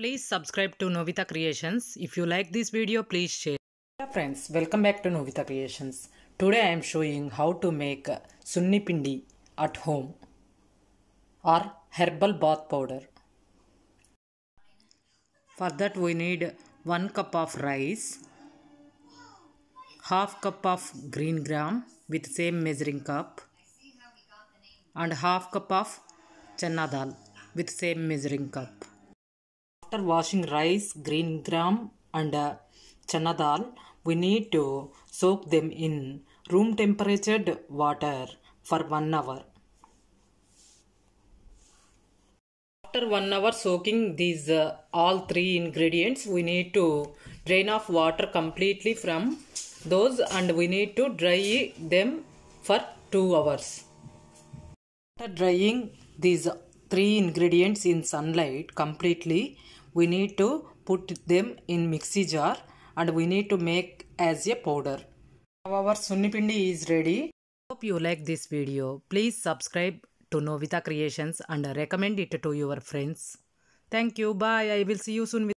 Please subscribe to Novita Creations. If you like this video, please share. Hello friends, welcome back to Novita Creations. Today I am showing how to make sunni pindi at home or herbal bath powder. For that we need 1 cup of rice, half cup of green gram with same measuring cup and half cup of chana dal with same measuring cup after washing rice, green gram and uh, chana dal, we need to soak them in room temperature water for 1 hour. After 1 hour soaking these uh, all three ingredients, we need to drain off water completely from those and we need to dry them for 2 hours. After drying these three ingredients in sunlight completely, we need to put them in mixy jar and we need to make as a powder. Our sunni pindi is ready. Hope you like this video. Please subscribe to Novita Creations and recommend it to your friends. Thank you. Bye. I will see you soon.